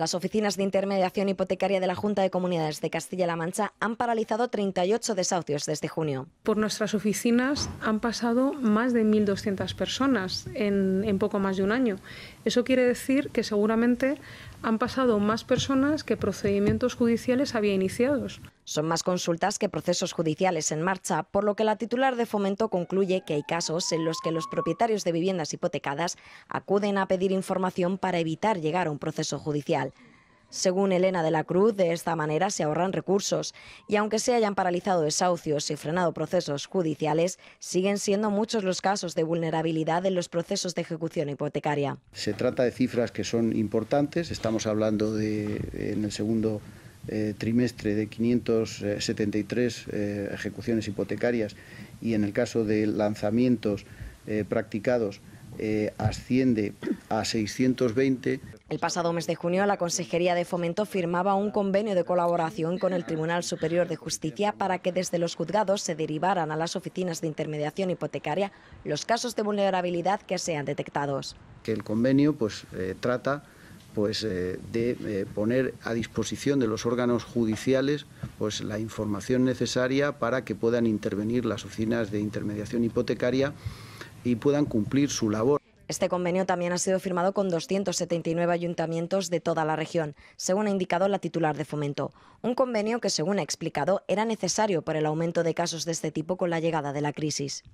Las oficinas de intermediación hipotecaria de la Junta de Comunidades de Castilla-La Mancha han paralizado 38 desahucios desde junio. Por nuestras oficinas han pasado más de 1.200 personas en, poco más de un año. Eso quiere decir que seguramente han pasado más personas que procedimientos judiciales había iniciados. Son más consultas que procesos judiciales en marcha, por lo que la titular de Fomento concluye que hay casos en los que los propietarios de viviendas hipotecadas acuden a pedir información para evitar llegar a un proceso judicial. Según Elena de la Cruz, de esta manera se ahorran recursos y aunque se hayan paralizado desahucios y frenado procesos judiciales, siguen siendo muchos los casos de vulnerabilidad en los procesos de ejecución hipotecaria. Se trata de cifras que son importantes, estamos hablando de en el segundo eh, trimestre de 573 eh, ejecuciones hipotecarias y en el caso de lanzamientos eh, practicados asciende a 620. El pasado mes de junio la Consejería de Fomento firmaba un convenio de colaboración con el Tribunal Superior de Justicia para que desde los juzgados se derivaran a las oficinas de intermediación hipotecaria los casos de vulnerabilidad que sean detectados. Que el convenio pues trata pues eh, de eh, poner a disposición de los órganos judiciales pues la información necesaria para que puedan intervenir las oficinas de intermediación hipotecaria y puedan cumplir su labor. Este convenio también ha sido firmado con 279 ayuntamientos de toda la región, según ha indicado la titular de Fomento. Un convenio que, según ha explicado, era necesario por el aumento de casos de este tipo con la llegada de la crisis.